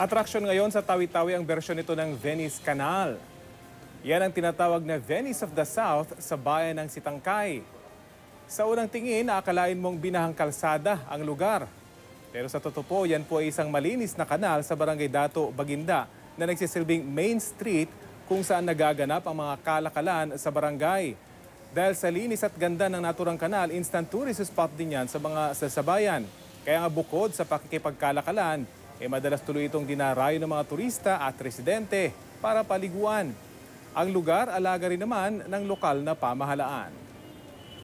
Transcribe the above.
Attraction ngayon sa Tawi-Tawi ang bersyon nito ng Venice Canal. Yan ang tinatawag na Venice of the South sa bayan ng Sitangkay. Sa unang tingin, akalain mong binahang kalsada ang lugar. Pero sa totoo po, yan po ay isang malinis na kanal sa Barangay Dato, Baginda na nagsisilbing Main Street kung saan nagaganap ang mga kalakalan sa barangay. Dahil sa linis at ganda ng naturang kanal, instant tourist spot din yan sa mga sasabayan. Kaya nga bukod sa pakikipagkalakalan, eh madalas tuloy itong dinarayo ng mga turista at residente para paliguan. Ang lugar alaga rin naman ng lokal na pamahalaan.